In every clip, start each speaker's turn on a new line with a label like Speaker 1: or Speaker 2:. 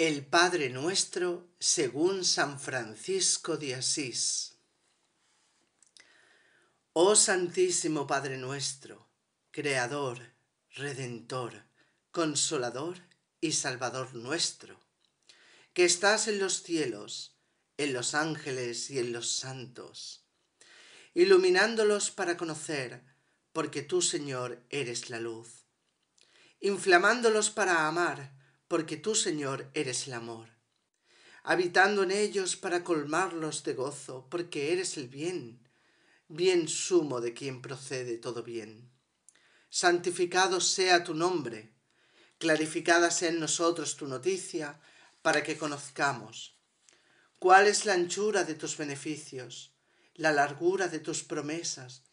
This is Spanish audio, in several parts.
Speaker 1: El Padre Nuestro según San Francisco de Asís. Oh Santísimo Padre Nuestro, Creador, Redentor, Consolador y Salvador nuestro, que estás en los cielos, en los ángeles y en los santos, iluminándolos para conocer, porque tú, Señor, eres la luz, inflamándolos para amar, porque tú, Señor, eres el amor, habitando en ellos para colmarlos de gozo, porque eres el bien, bien sumo de quien procede todo bien. Santificado sea tu nombre, clarificada sea en nosotros tu noticia, para que conozcamos cuál es la anchura de tus beneficios, la largura de tus promesas,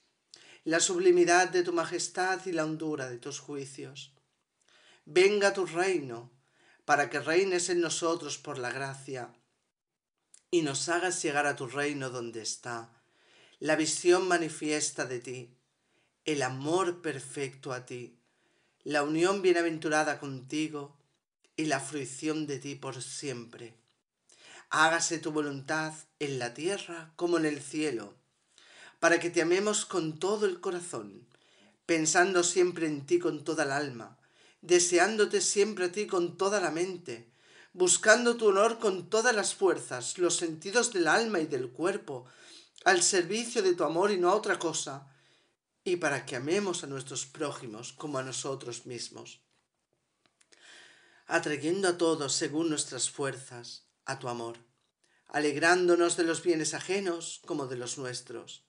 Speaker 1: la sublimidad de tu majestad y la hondura de tus juicios. Venga tu reino, para que reines en nosotros por la gracia y nos hagas llegar a tu reino donde está la visión manifiesta de ti, el amor perfecto a ti, la unión bienaventurada contigo y la fruición de ti por siempre. Hágase tu voluntad en la tierra como en el cielo, para que te amemos con todo el corazón, pensando siempre en ti con toda el alma, deseándote siempre a ti con toda la mente, buscando tu honor con todas las fuerzas, los sentidos del alma y del cuerpo, al servicio de tu amor y no a otra cosa, y para que amemos a nuestros prójimos como a nosotros mismos, atrayendo a todos según nuestras fuerzas a tu amor, alegrándonos de los bienes ajenos como de los nuestros,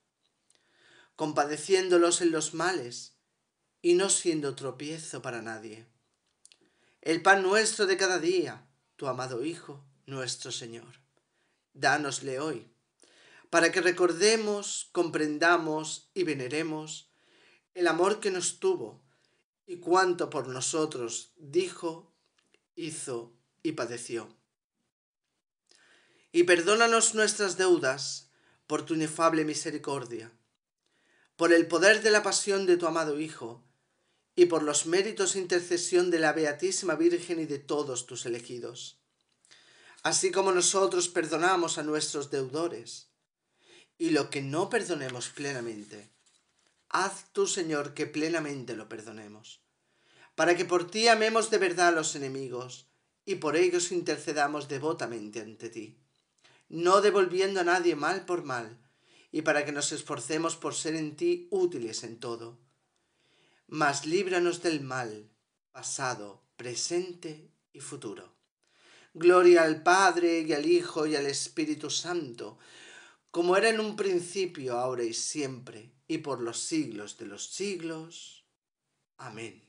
Speaker 1: compadeciéndolos en los males, y no siendo tropiezo para nadie. El pan nuestro de cada día, tu amado Hijo, nuestro Señor. Dánosle hoy, para que recordemos, comprendamos y veneremos el amor que nos tuvo y cuánto por nosotros dijo, hizo y padeció. Y perdónanos nuestras deudas por tu inefable misericordia, por el poder de la pasión de tu amado Hijo, y por los méritos e intercesión de la Beatísima Virgen y de todos tus elegidos. Así como nosotros perdonamos a nuestros deudores, y lo que no perdonemos plenamente, haz tú, Señor, que plenamente lo perdonemos, para que por ti amemos de verdad a los enemigos, y por ellos intercedamos devotamente ante ti, no devolviendo a nadie mal por mal, y para que nos esforcemos por ser en ti útiles en todo mas líbranos del mal, pasado, presente y futuro. Gloria al Padre y al Hijo y al Espíritu Santo, como era en un principio, ahora y siempre, y por los siglos de los siglos. Amén.